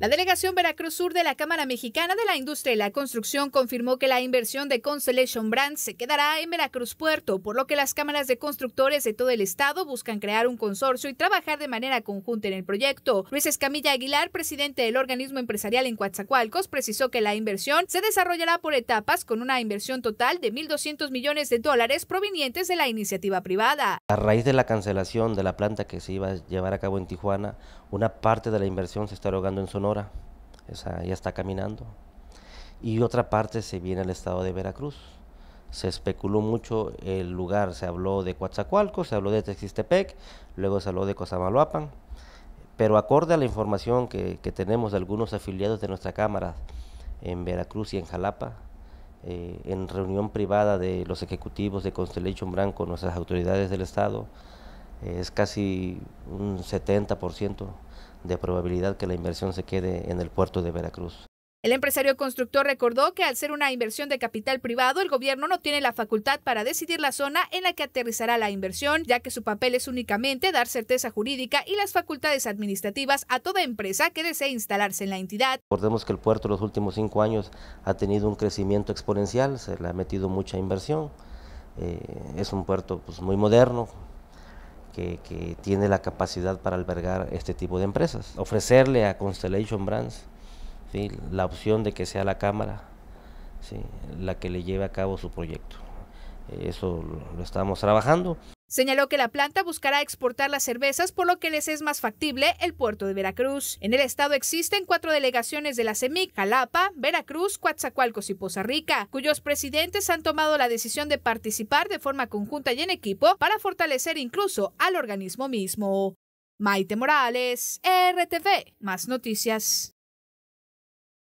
La delegación Veracruz Sur de la Cámara Mexicana de la Industria y la Construcción confirmó que la inversión de Constellation Brands se quedará en Veracruz Puerto, por lo que las cámaras de constructores de todo el estado buscan crear un consorcio y trabajar de manera conjunta en el proyecto. Luis Escamilla Aguilar, presidente del organismo empresarial en Coatzacoalcos, precisó que la inversión se desarrollará por etapas con una inversión total de 1.200 millones de dólares provenientes de la iniciativa privada. A raíz de la cancelación de la planta que se iba a llevar a cabo en Tijuana, una parte de la inversión se está erogando en Sonora esa ya está caminando. Y otra parte se viene al estado de Veracruz. Se especuló mucho el lugar, se habló de Coatzacoalco, se habló de Texistepec, luego se habló de Cosamaloapan. Pero acorde a la información que, tenemos de algunos afiliados de nuestra Cámara en Veracruz y en Jalapa, eh, en reunión privada de los ejecutivos de Constellation Branco, nuestras autoridades del Estado, eh, es casi un 70%, de probabilidad que la inversión se quede en el puerto de Veracruz. El empresario constructor recordó que al ser una inversión de capital privado, el gobierno no tiene la facultad para decidir la zona en la que aterrizará la inversión, ya que su papel es únicamente dar certeza jurídica y las facultades administrativas a toda empresa que desee instalarse en la entidad. Recordemos que el puerto en los últimos cinco años ha tenido un crecimiento exponencial, se le ha metido mucha inversión. Eh, es un puerto pues, muy moderno, que, tiene la capacidad para albergar este tipo de empresas. Ofrecerle a Constellation Brands la opción de que sea la Cámara la que le lleve a cabo su proyecto. Eso lo estamos trabajando. Señaló que la planta buscará exportar las cervezas, por lo que les es más factible el puerto de Veracruz. En el estado existen cuatro delegaciones de la CEMIC, e Jalapa, Veracruz, Coatzacoalcos y Poza Rica, cuyos presidentes han tomado la decisión de participar de forma conjunta y en equipo para fortalecer incluso al organismo mismo. Maite Morales, RTV, más noticias.